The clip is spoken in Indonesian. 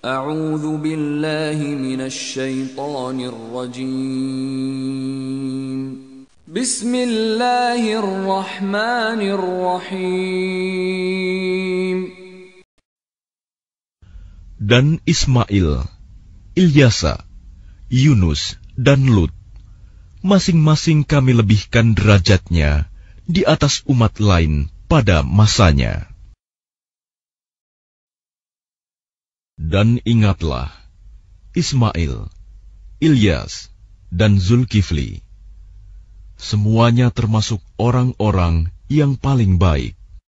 أعوذ بالله من الشيطان الرجيم بسم الله الرحمن الرحيم Dan Ismail, Ilyasa, Yunus, dan Lut, masing-masing kami lebihkan derajatnya di atas umat lain pada masanya. Dan ingatlah, Ismail, Ilyas, dan Zulkifli. Semuanya termasuk orang-orang yang paling baik.